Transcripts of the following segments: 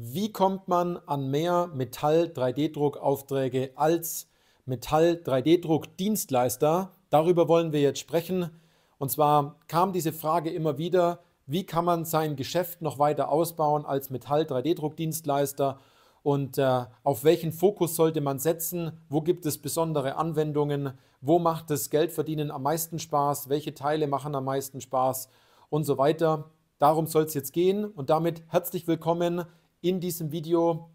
Wie kommt man an mehr Metall-3D-Druckaufträge als Metall-3D-Druck-Dienstleister? Darüber wollen wir jetzt sprechen. Und zwar kam diese Frage immer wieder, wie kann man sein Geschäft noch weiter ausbauen als Metall-3D-Druckdienstleister und äh, auf welchen Fokus sollte man setzen, wo gibt es besondere Anwendungen, wo macht das Geldverdienen am meisten Spaß, welche Teile machen am meisten Spaß und so weiter. Darum soll es jetzt gehen und damit herzlich willkommen in diesem Video.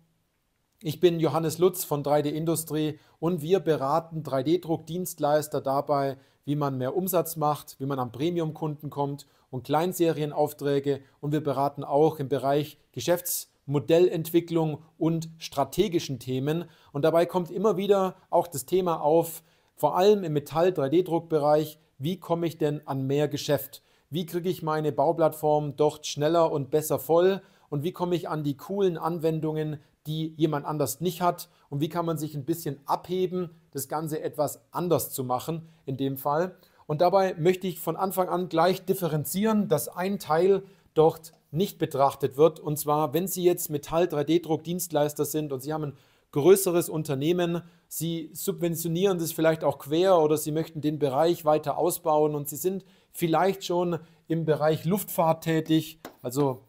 Ich bin Johannes Lutz von 3D Industrie und wir beraten 3D-Druckdienstleister dabei, wie man mehr Umsatz macht, wie man an Premium-Kunden kommt und Kleinserienaufträge und wir beraten auch im Bereich Geschäftsmodellentwicklung und strategischen Themen. Und dabei kommt immer wieder auch das Thema auf, vor allem im Metall-3D-Druckbereich, wie komme ich denn an mehr Geschäft? Wie kriege ich meine Bauplattform dort schneller und besser voll? und wie komme ich an die coolen Anwendungen, die jemand anders nicht hat und wie kann man sich ein bisschen abheben, das Ganze etwas anders zu machen in dem Fall. Und dabei möchte ich von Anfang an gleich differenzieren, dass ein Teil dort nicht betrachtet wird. Und zwar, wenn Sie jetzt Metall-3D-Druck-Dienstleister sind und Sie haben ein größeres Unternehmen, Sie subventionieren das vielleicht auch quer oder Sie möchten den Bereich weiter ausbauen und Sie sind vielleicht schon im Bereich Luftfahrt tätig, also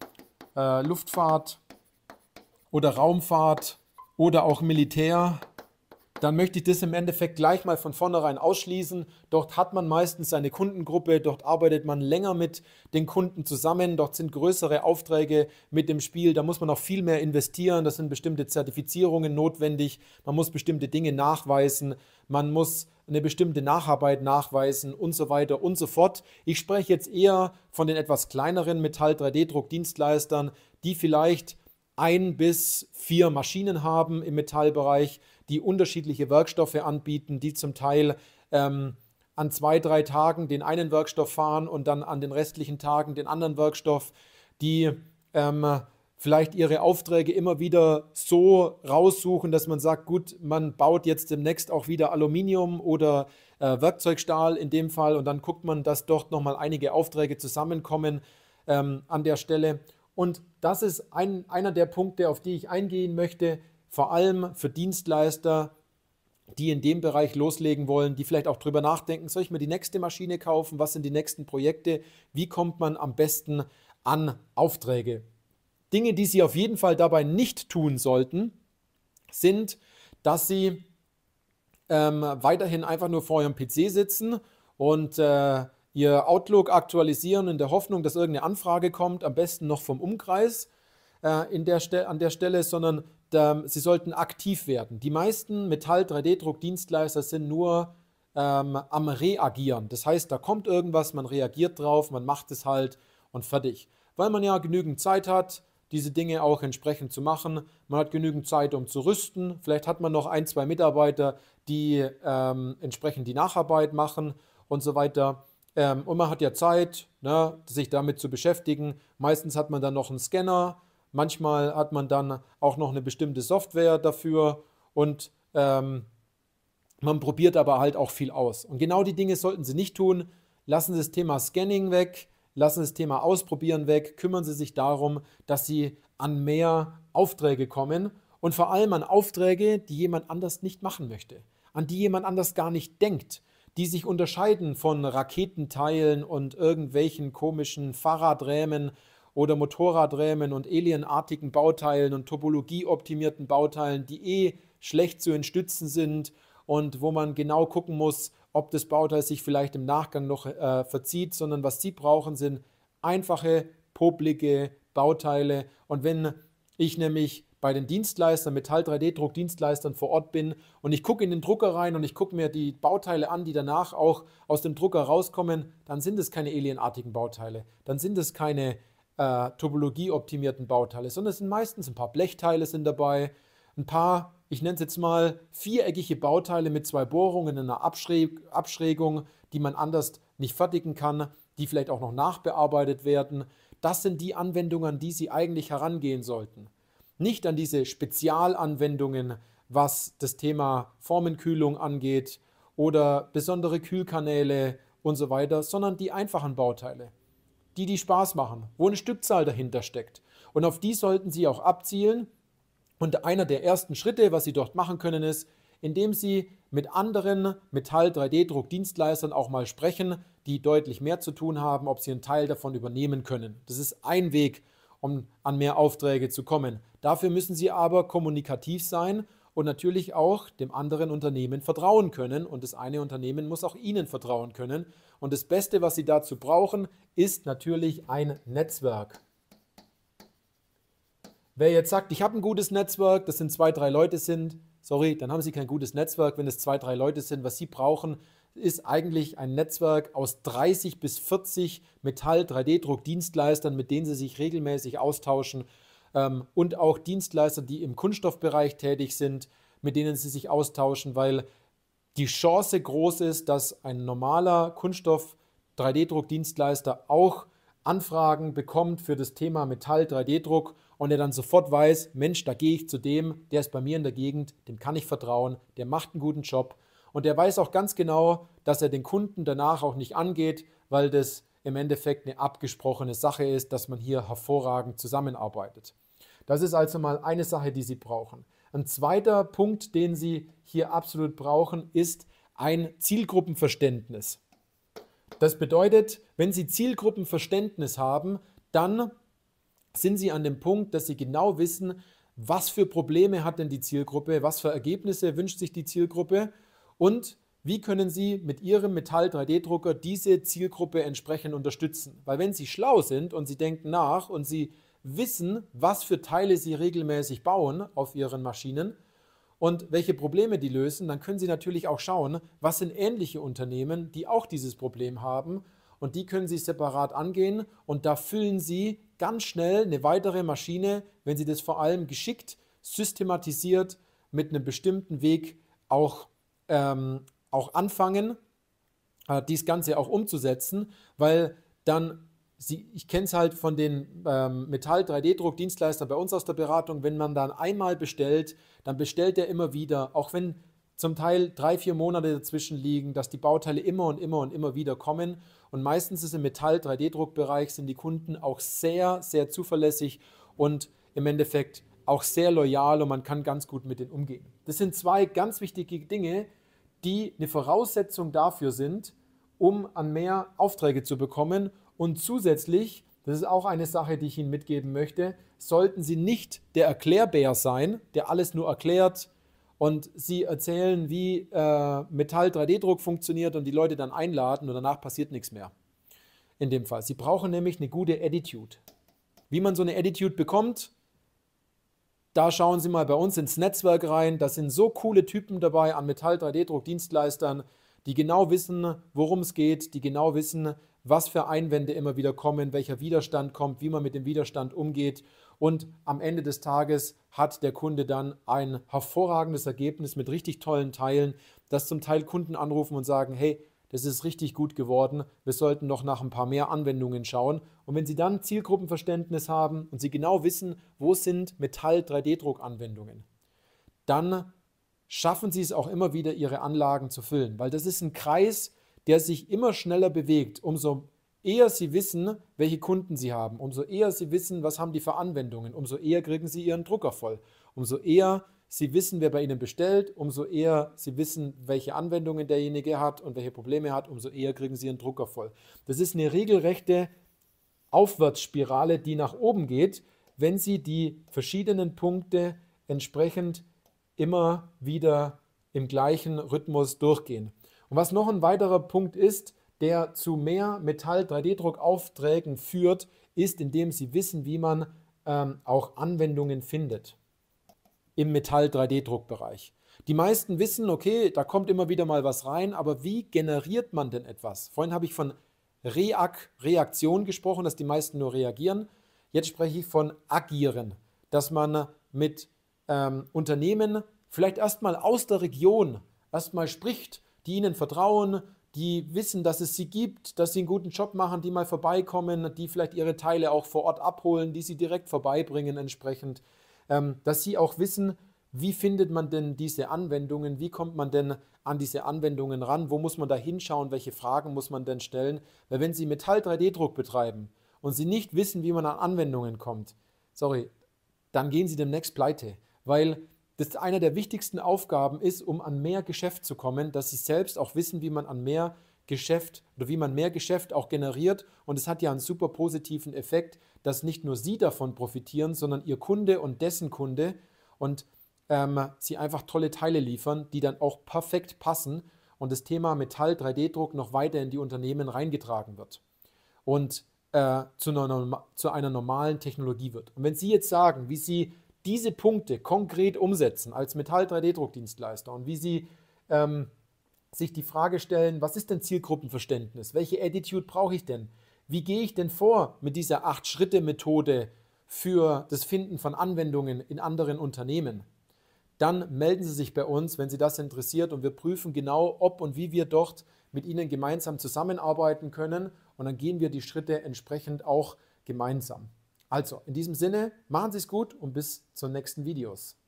äh, Luftfahrt oder Raumfahrt oder auch Militär dann möchte ich das im Endeffekt gleich mal von vornherein ausschließen. Dort hat man meistens seine Kundengruppe, dort arbeitet man länger mit den Kunden zusammen, dort sind größere Aufträge mit dem Spiel, da muss man auch viel mehr investieren, da sind bestimmte Zertifizierungen notwendig, man muss bestimmte Dinge nachweisen, man muss eine bestimmte Nacharbeit nachweisen und so weiter und so fort. Ich spreche jetzt eher von den etwas kleineren metall 3 d druckdienstleistern die vielleicht ein bis vier Maschinen haben im Metallbereich, die unterschiedliche Werkstoffe anbieten, die zum Teil ähm, an zwei, drei Tagen den einen Werkstoff fahren und dann an den restlichen Tagen den anderen Werkstoff, die ähm, vielleicht ihre Aufträge immer wieder so raussuchen, dass man sagt, gut, man baut jetzt demnächst auch wieder Aluminium oder äh, Werkzeugstahl in dem Fall und dann guckt man, dass dort nochmal einige Aufträge zusammenkommen ähm, an der Stelle. Und das ist ein, einer der Punkte, auf die ich eingehen möchte, vor allem für Dienstleister, die in dem Bereich loslegen wollen, die vielleicht auch darüber nachdenken, soll ich mir die nächste Maschine kaufen, was sind die nächsten Projekte, wie kommt man am besten an Aufträge. Dinge, die Sie auf jeden Fall dabei nicht tun sollten, sind, dass Sie ähm, weiterhin einfach nur vor Ihrem PC sitzen und äh, Ihr Outlook aktualisieren in der Hoffnung, dass irgendeine Anfrage kommt, am besten noch vom Umkreis äh, in der an der Stelle, sondern ähm, sie sollten aktiv werden. Die meisten Metall-3D-Druck-Dienstleister sind nur ähm, am Reagieren. Das heißt, da kommt irgendwas, man reagiert drauf, man macht es halt und fertig. Weil man ja genügend Zeit hat, diese Dinge auch entsprechend zu machen. Man hat genügend Zeit, um zu rüsten. Vielleicht hat man noch ein, zwei Mitarbeiter, die ähm, entsprechend die Nacharbeit machen und so weiter. Ähm, und man hat ja Zeit, ne, sich damit zu beschäftigen. Meistens hat man dann noch einen Scanner Manchmal hat man dann auch noch eine bestimmte Software dafür und ähm, man probiert aber halt auch viel aus. Und genau die Dinge sollten Sie nicht tun. Lassen Sie das Thema Scanning weg, lassen Sie das Thema Ausprobieren weg, kümmern Sie sich darum, dass Sie an mehr Aufträge kommen und vor allem an Aufträge, die jemand anders nicht machen möchte, an die jemand anders gar nicht denkt, die sich unterscheiden von Raketenteilen und irgendwelchen komischen Fahrradrämen oder Motorradrämen und alienartigen Bauteilen und topologieoptimierten Bauteilen, die eh schlecht zu entstützen sind und wo man genau gucken muss, ob das Bauteil sich vielleicht im Nachgang noch äh, verzieht, sondern was sie brauchen, sind einfache, publige Bauteile. Und wenn ich nämlich bei den Dienstleistern, metall 3 d druckdienstleistern vor Ort bin und ich gucke in den Drucker rein und ich gucke mir die Bauteile an, die danach auch aus dem Drucker rauskommen, dann sind es keine alienartigen Bauteile. Dann sind es keine äh, topologieoptimierten Bauteile, sondern es sind meistens ein paar Blechteile sind dabei, ein paar, ich nenne es jetzt mal, viereckige Bauteile mit zwei Bohrungen in einer Abschrä Abschrägung, die man anders nicht fertigen kann, die vielleicht auch noch nachbearbeitet werden. Das sind die Anwendungen, an die Sie eigentlich herangehen sollten. Nicht an diese Spezialanwendungen, was das Thema Formenkühlung angeht oder besondere Kühlkanäle und so weiter, sondern die einfachen Bauteile die die Spaß machen, wo eine Stückzahl dahinter steckt. Und auf die sollten Sie auch abzielen. Und einer der ersten Schritte, was Sie dort machen können, ist, indem Sie mit anderen metall 3 d druck auch mal sprechen, die deutlich mehr zu tun haben, ob Sie einen Teil davon übernehmen können. Das ist ein Weg, um an mehr Aufträge zu kommen. Dafür müssen Sie aber kommunikativ sein und natürlich auch dem anderen Unternehmen vertrauen können. Und das eine Unternehmen muss auch Ihnen vertrauen können. Und das Beste, was Sie dazu brauchen, ist natürlich ein Netzwerk. Wer jetzt sagt, ich habe ein gutes Netzwerk, das sind zwei, drei Leute sind, sorry, dann haben Sie kein gutes Netzwerk, wenn es zwei, drei Leute sind. Was Sie brauchen, ist eigentlich ein Netzwerk aus 30 bis 40 Metall-3D-Druck-Dienstleistern, mit denen Sie sich regelmäßig austauschen ähm, und auch Dienstleister, die im Kunststoffbereich tätig sind, mit denen Sie sich austauschen, weil die Chance groß ist, dass ein normaler Kunststoff-3D-Druck-Dienstleister auch Anfragen bekommt für das Thema Metall-3D-Druck und er dann sofort weiß, Mensch, da gehe ich zu dem, der ist bei mir in der Gegend, dem kann ich vertrauen, der macht einen guten Job und der weiß auch ganz genau, dass er den Kunden danach auch nicht angeht, weil das im Endeffekt eine abgesprochene Sache ist, dass man hier hervorragend zusammenarbeitet. Das ist also mal eine Sache, die Sie brauchen. Ein zweiter Punkt, den Sie hier absolut brauchen, ist ein Zielgruppenverständnis. Das bedeutet, wenn Sie Zielgruppenverständnis haben, dann sind Sie an dem Punkt, dass Sie genau wissen, was für Probleme hat denn die Zielgruppe, was für Ergebnisse wünscht sich die Zielgruppe und wie können Sie mit Ihrem Metall-3D-Drucker diese Zielgruppe entsprechend unterstützen? Weil wenn Sie schlau sind und Sie denken nach und Sie wissen, was für Teile sie regelmäßig bauen auf ihren Maschinen und welche Probleme die lösen, dann können sie natürlich auch schauen, was sind ähnliche Unternehmen, die auch dieses Problem haben und die können sie separat angehen und da füllen sie ganz schnell eine weitere Maschine, wenn sie das vor allem geschickt, systematisiert mit einem bestimmten Weg auch, ähm, auch anfangen, äh, dies Ganze auch umzusetzen, weil dann Sie, ich kenne es halt von den ähm, Metall-3D-Druck-Dienstleistern bei uns aus der Beratung, wenn man dann einmal bestellt, dann bestellt er immer wieder, auch wenn zum Teil drei, vier Monate dazwischen liegen, dass die Bauteile immer und immer und immer wieder kommen. Und meistens ist im Metall-3D-Druckbereich sind die Kunden auch sehr, sehr zuverlässig und im Endeffekt auch sehr loyal und man kann ganz gut mit denen umgehen. Das sind zwei ganz wichtige Dinge, die eine Voraussetzung dafür sind, um an mehr Aufträge zu bekommen und zusätzlich, das ist auch eine Sache, die ich Ihnen mitgeben möchte, sollten Sie nicht der Erklärbär sein, der alles nur erklärt und Sie erzählen, wie äh, Metall-3D-Druck funktioniert und die Leute dann einladen und danach passiert nichts mehr. In dem Fall. Sie brauchen nämlich eine gute Attitude. Wie man so eine Attitude bekommt, da schauen Sie mal bei uns ins Netzwerk rein. Da sind so coole Typen dabei an Metall-3D-Druck-Dienstleistern, die genau wissen, worum es geht, die genau wissen, was für Einwände immer wieder kommen, welcher Widerstand kommt, wie man mit dem Widerstand umgeht. Und am Ende des Tages hat der Kunde dann ein hervorragendes Ergebnis mit richtig tollen Teilen, dass zum Teil Kunden anrufen und sagen, hey, das ist richtig gut geworden, wir sollten noch nach ein paar mehr Anwendungen schauen. Und wenn Sie dann Zielgruppenverständnis haben und Sie genau wissen, wo sind Metall-3D-Druck-Anwendungen, dann schaffen Sie es auch immer wieder, Ihre Anlagen zu füllen, weil das ist ein Kreis, der sich immer schneller bewegt, umso eher sie wissen, welche Kunden sie haben, umso eher sie wissen, was haben die für Anwendungen, umso eher kriegen sie ihren Drucker voll, umso eher sie wissen, wer bei ihnen bestellt, umso eher sie wissen, welche Anwendungen derjenige hat und welche Probleme hat, umso eher kriegen sie ihren Drucker voll. Das ist eine regelrechte Aufwärtsspirale, die nach oben geht, wenn sie die verschiedenen Punkte entsprechend immer wieder im gleichen Rhythmus durchgehen. Und was noch ein weiterer Punkt ist, der zu mehr Metall-3D-Druckaufträgen führt, ist, indem sie wissen, wie man ähm, auch Anwendungen findet im Metall-3D-Druckbereich. Die meisten wissen, okay, da kommt immer wieder mal was rein, aber wie generiert man denn etwas? Vorhin habe ich von Reak, Reaktion gesprochen, dass die meisten nur reagieren. Jetzt spreche ich von agieren, dass man mit ähm, Unternehmen vielleicht erstmal aus der Region erstmal spricht, die ihnen vertrauen, die wissen, dass es sie gibt, dass sie einen guten Job machen, die mal vorbeikommen, die vielleicht ihre Teile auch vor Ort abholen, die sie direkt vorbeibringen entsprechend, ähm, dass sie auch wissen, wie findet man denn diese Anwendungen, wie kommt man denn an diese Anwendungen ran, wo muss man da hinschauen, welche Fragen muss man denn stellen, weil wenn Sie Metall-3D-Druck betreiben und Sie nicht wissen, wie man an Anwendungen kommt, sorry, dann gehen Sie demnächst pleite, weil das einer der wichtigsten Aufgaben ist, um an mehr Geschäft zu kommen, dass sie selbst auch wissen, wie man an mehr Geschäft oder wie man mehr Geschäft auch generiert. Und es hat ja einen super positiven Effekt, dass nicht nur sie davon profitieren, sondern ihr Kunde und dessen Kunde und ähm, sie einfach tolle Teile liefern, die dann auch perfekt passen und das Thema Metall 3D-Druck noch weiter in die Unternehmen reingetragen wird. Und äh, zu, einer, zu einer normalen Technologie wird. Und wenn Sie jetzt sagen, wie Sie diese Punkte konkret umsetzen als Metall-3D-Druckdienstleister und wie sie ähm, sich die Frage stellen, was ist denn Zielgruppenverständnis? Welche Attitude brauche ich denn? Wie gehe ich denn vor mit dieser Acht-Schritte-Methode für das Finden von Anwendungen in anderen Unternehmen? Dann melden Sie sich bei uns, wenn Sie das interessiert und wir prüfen genau, ob und wie wir dort mit Ihnen gemeinsam zusammenarbeiten können und dann gehen wir die Schritte entsprechend auch gemeinsam. Also, in diesem Sinne, machen Sie es gut und bis zu nächsten Videos.